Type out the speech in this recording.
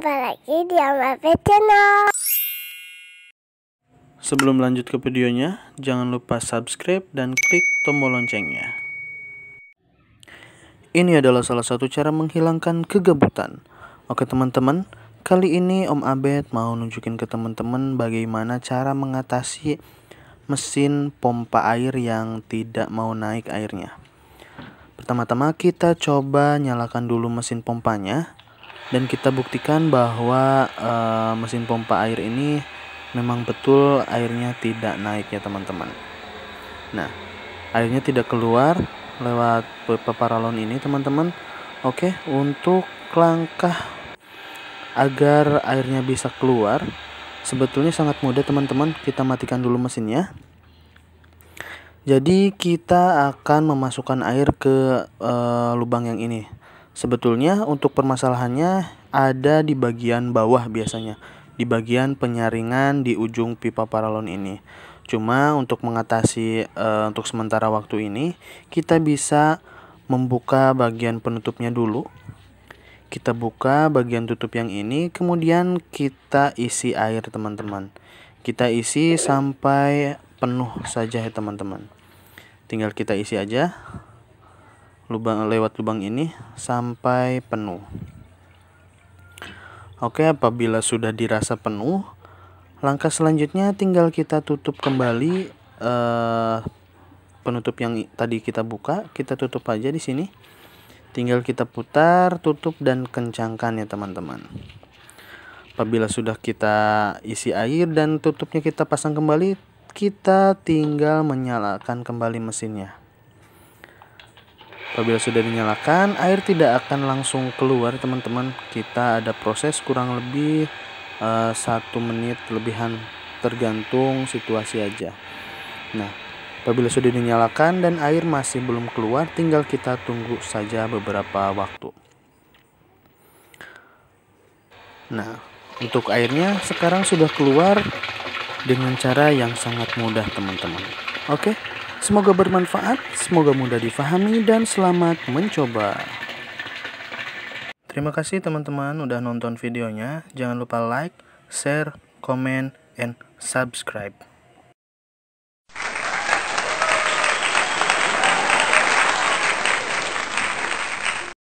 jumpa lagi di Amape Channel. Sebelum lanjut ke videonya, jangan lupa subscribe dan klik tombol loncengnya. Ini adalah salah satu cara menghilangkan kegabutan. Oke teman-teman, kali ini Om Abed mau nunjukin ke teman-teman bagaimana cara mengatasi mesin pompa air yang tidak mau naik airnya. Pertama-tama kita coba nyalakan dulu mesin pompanya dan kita buktikan bahwa e, mesin pompa air ini memang betul airnya tidak naik ya teman-teman nah airnya tidak keluar lewat pipa paralon ini teman-teman oke untuk langkah agar airnya bisa keluar sebetulnya sangat mudah teman-teman kita matikan dulu mesinnya jadi kita akan memasukkan air ke e, lubang yang ini Sebetulnya untuk permasalahannya ada di bagian bawah biasanya, di bagian penyaringan di ujung pipa paralon ini. Cuma untuk mengatasi e, untuk sementara waktu ini, kita bisa membuka bagian penutupnya dulu. Kita buka bagian tutup yang ini, kemudian kita isi air teman-teman. Kita isi sampai penuh saja ya teman-teman. Tinggal kita isi aja lubang lewat lubang ini sampai penuh. Oke, apabila sudah dirasa penuh, langkah selanjutnya tinggal kita tutup kembali eh, penutup yang tadi kita buka, kita tutup aja di sini. Tinggal kita putar, tutup dan kencangkan ya teman-teman. Apabila sudah kita isi air dan tutupnya kita pasang kembali, kita tinggal menyalakan kembali mesinnya. Apabila sudah dinyalakan, air tidak akan langsung keluar, teman-teman. Kita ada proses kurang lebih eh, satu uh, menit lebihan, tergantung situasi aja. Nah, apabila sudah dinyalakan dan air masih belum keluar, tinggal kita tunggu saja beberapa waktu. Nah, untuk airnya sekarang sudah keluar dengan cara yang sangat mudah, teman-teman. Oke. Okay? Semoga bermanfaat, semoga mudah difahami, dan selamat mencoba. Terima kasih teman-teman udah nonton videonya. Jangan lupa like, share, comment, and subscribe.